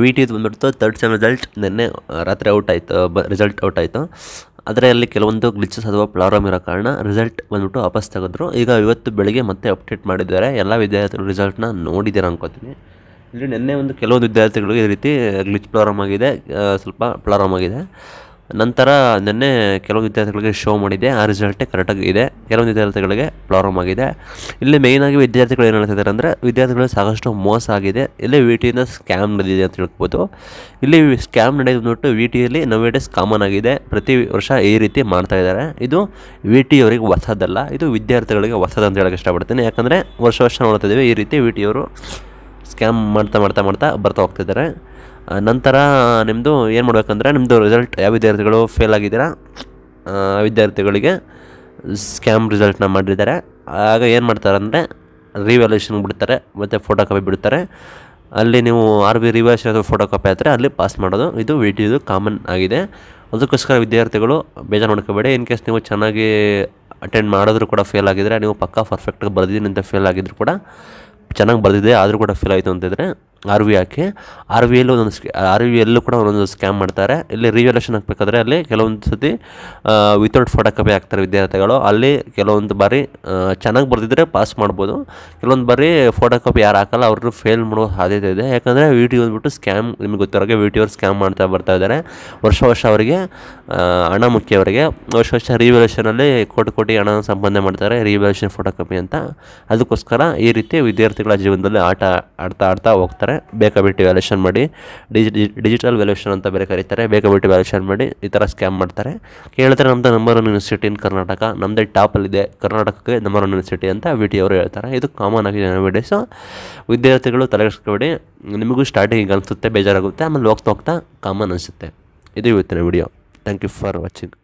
V T ಬಂದುಬಿಡ್ತು third sem result ನಿನ್ನೆ ರಾತ್ರಿ ಔಟ್ ಆಯಿತು ಬ ರಿಸಲ್ಟ್ ಔಟ್ ಆಯಿತು ಆದರೆ ಅಲ್ಲಿ ಕೆಲವೊಂದು ಗ್ಲಿಚಸ್ ಅಥವಾ ಪ್ರಾಬ್ಲಮ್ ಇರೋ ಕಾರಣ ರಿಸಲ್ಟ್ ಬಂದ್ಬಿಟ್ಟು ವಾಪಸ್ ತೆಗೆದ್ರು ಈಗ ಇವತ್ತು ಬೆಳಗ್ಗೆ ಮತ್ತೆ ಅಪ್ಡೇಟ್ ಮಾಡಿದ್ದಾರೆ ಎಲ್ಲ ವಿದ್ಯಾರ್ಥಿಗಳು ರಿಸಲ್ಟ್ನ ನೋಡಿದ್ದೀರಾ ಅನ್ಕೋತೀನಿ ಇಲ್ಲಿ ನಿನ್ನೆ ಒಂದು ಕೆಲವೊಂದು ವಿದ್ಯಾರ್ಥಿಗಳು ಈ ರೀತಿ ಗ್ಲಿಚ್ ಪ್ರಾರಂಭ ಆಗಿದೆ ಸ್ವಲ್ಪ ಪ್ರಾರಂಭ ಆಗಿದೆ ನಂತರ ನಿನ್ನೆ ಕೆಲವು ವಿದ್ಯಾರ್ಥಿಗಳಿಗೆ ಶೋ ಮಾಡಿದೆ ಆ ರಿಸಲ್ಟೇ ಕರೆಕ್ಟಾಗಿ ಇದೆ ಕೆಲವು ವಿದ್ಯಾರ್ಥಿಗಳಿಗೆ ಪ್ರಾಬ್ಲಮ್ ಆಗಿದೆ ಇಲ್ಲಿ ಮೇಯ್ನಾಗಿ ವಿದ್ಯಾರ್ಥಿಗಳು ಏನು ಹೇಳ್ತಿದ್ದಾರೆ ಅಂದರೆ ವಿದ್ಯಾರ್ಥಿಗಳು ಸಾಕಷ್ಟು ಮೋಸ ಆಗಿದೆ ಇಲ್ಲಿ ವಿ ಟಿನ ಸ್ಕ್ಯಾಮ್ ನಡೆದಿದೆ ಅಂತ ಹೇಳ್ಬೋದು ಇಲ್ಲಿ ಸ್ಕ್ಯಾಮ್ ನಡೆಯೋದು ಬಂದ್ಬಿಟ್ಟು ವಿ ಟಿಯಲ್ಲಿ ನೋವೇಟಸ್ ಕಾಮನ್ ಆಗಿದೆ ಪ್ರತಿ ವರ್ಷ ಈ ರೀತಿ ಮಾಡ್ತಾ ಇದ್ದಾರೆ ಇದು ವಿ ಟಿ ಅವರಿಗೆ ಹೊಸದಲ್ಲ ಇದು ವಿದ್ಯಾರ್ಥಿಗಳಿಗೆ ಹೊಸದಂತ ಅಂತ ಹೇಳೋಕ್ಕೆ ಇಷ್ಟಪಡ್ತೀನಿ ಯಾಕಂದರೆ ವರ್ಷ ವರ್ಷ ನೋಡ್ತಾ ಈ ರೀತಿ ವಿ ಟಿಯವರು ಸ್ಕ್ಯಾಮ್ ಮಾಡ್ತಾ ಮಾಡ್ತಾ ಮಾಡ್ತಾ ಬರ್ತಾ ಹೋಗ್ತಿದ್ದಾರೆ ನಂತರ ನಿಮ್ಮದು ಏನು ಮಾಡಬೇಕಂದ್ರೆ ನಿಮ್ಮದು ರಿಸಲ್ಟ್ ಯಾವ ವಿದ್ಯಾರ್ಥಿಗಳು ಫೇಲ್ ಆಗಿದ್ದೀರಾ ವಿದ್ಯಾರ್ಥಿಗಳಿಗೆ ಸ್ಕ್ಯಾಮ್ ರಿಸಲ್ಟ್ನ ಮಾಡಿದ್ದಾರೆ ಆಗ ಏನು ಮಾಡ್ತಾರೆ ಅಂದರೆ ರಿವ್ಯಾಲ್ಯೂಷನ್ಗೆ ಬಿಡ್ತಾರೆ ಮತ್ತು ಫೋಟೋ ಕಾಪಿ ಬಿಡ್ತಾರೆ ಅಲ್ಲಿ ನೀವು ಆರ್ ಬಿ ರಿವ್ಯಾಲ್ಯೂಷನ್ ಅಥವಾ ಫೋಟೋ ಕಾಪಿ ಆದರೆ ಅಲ್ಲಿ ಪಾಸ್ ಮಾಡೋದು ಇದು ವಿಡಿಯೋದು ಕಾಮನ್ ಆಗಿದೆ ಅದಕ್ಕೋಸ್ಕರ ವಿದ್ಯಾರ್ಥಿಗಳು ಬೇಜಾರು ಮಾಡ್ಕೋಬೇಡಿ ಇನ್ ಕೇಸ್ ನೀವು ಚೆನ್ನಾಗಿ ಅಟೆಂಡ್ ಮಾಡಿದ್ರು ಕೂಡ ಫೇಲ್ ಆಗಿದ್ದರೆ ನೀವು ಪಕ್ಕಾ ಪರ್ಫೆಕ್ಟಾಗಿ ಬರೆದಿದ್ದೀನಿ ಅಂತ ಫೇಲ್ ಆಗಿದ್ದರೂ ಕೂಡ ಚೆನ್ನಾಗಿ ಬರೆದಿದೆ ಆದರೂ ಕೂಡ ಫೇಲ್ ಆಯಿತು ಅಂತಿದ್ರೆ ಆರ್ ವಿ ಹಾಕಿ ಆರ್ ವಿ ಎಲ್ಲೂ ಒಂದೊಂದು ಸ್ಕ್ಯಾ ಆರ್ ವಿ ಎಲ್ಲೂ ಕೂಡ ಒಂದೊಂದು ಸ್ಕ್ಯಾಮ್ ಮಾಡ್ತಾರೆ ಇಲ್ಲಿ ರಿವ್ಯಾಲ್ಯೂಷನ್ ಹಾಕ್ಬೇಕಾದ್ರೆ ಅಲ್ಲಿ ಕೆಲವೊಂದು ಸತಿ ವಿತೌಟ್ ಫೋಟೋ ಕಾಪಿ ಹಾಕ್ತಾರೆ ವಿದ್ಯಾರ್ಥಿಗಳು ಅಲ್ಲಿ ಕೆಲವೊಂದು ಬಾರಿ ಚೆನ್ನಾಗಿ ಬರೆದಿದ್ರೆ ಪಾಸ್ ಮಾಡ್ಬೋದು ಕೆಲವೊಂದು ಬಾರಿ ಫೋಟೋ ಕಾಪಿ ಯಾರು ಹಾಕಲ್ಲ ಅವ್ರನ್ನ ಫೇಲ್ ಮಾಡೋ ಸಾಧ್ಯತೆ ಇದೆ ಯಾಕಂದರೆ ವಿಡಿಯೋ ಬಂದ್ಬಿಟ್ಟು ಸ್ಕ್ಯಾಮ್ ನಿಮ್ಗೆ ಗೊತ್ತಿರೋರಿಗೆ ವಿಡಿಯೋರು ಸ್ಕ್ಯಾಮ್ ಮಾಡ್ತಾ ಬರ್ತಾ ಇದ್ದಾರೆ ವರ್ಷ ವರ್ಷ ಅವರಿಗೆ ಹಣ ಮುಖ್ಯ ಅವರಿಗೆ ವರ್ಷ ವರ್ಷ ರಿವ್ಯಾಲ್ಯೂಷನಲ್ಲಿ ಕೋಟಿ ಕೋಟಿ ಹಣ ಸಂಪಾದನೆ ಮಾಡ್ತಾರೆ ರಿವ್ಯಾಲ್ಯೂಷನ್ ಫೋಟೋ ಕಾಪಿ ಅಂತ ಅದಕ್ಕೋಸ್ಕರ ಈ ರೀತಿ ವಿದ್ಯಾರ್ಥಿಗಳ ಜೀವನದಲ್ಲಿ ಆಟ ಆಡ್ತಾ ಆಡ್ತಾ ಹೋಗ್ತಾರೆ ಕರೀತಾರೆ ಬೇಕಾಬಿಟ್ಟಿ ವ್ಯಾಲ್ಯೂಷನ್ ಮಾಡಿ ಡಿಜಿ ಡಿಜಿಟಲ್ ವ್ಯಾಲ್ಯೂಷನ್ ಅಂತ ಬೇರೆ ಕರೀತಾರೆ ಬೇಕಾಬಿಟ್ಟಿ ವ್ಯಾಲ್ಯೂಷನ್ ಮಾಡಿ ಈ ಥರ ಸ್ಕ್ಯಾಮ್ ಮಾಡ್ತಾರೆ ಕೇಳ್ತಾರೆ ನಮ್ಮದು number one university in Karnataka ನಮ್ಮದೇ ಟಾಪಲ್ಲಿದೆ ಕರ್ನಾಟಕಕ್ಕೆ ನಂಬರ್ ಒನ್ ಯೂನಿವರ್ಸಿಟಿ ಅಂತ ವಿ ಟಿ ಅವರು ಹೇಳ್ತಾರೆ ಇದು ಕಾಮನ್ ಆಗಿ ಜನಬೇಡಿ ಸೊ ವಿದ್ಯಾರ್ಥಿಗಳು ತಲೆಗೆಸ್ಕೊಬೇಡಿ ನಿಮಗೂ ಸ್ಟಾರ್ಟಿಂಗ್ ಅನಿಸುತ್ತೆ ಬೇಜಾರಾಗುತ್ತೆ ಆಮೇಲೆ ಹೋಗ್ತಾ ಹೋಗ್ತಾ ಕಾಮನ್ ಅನಿಸುತ್ತೆ ಇದು ಇವತ್ತಿನ video thank you for watching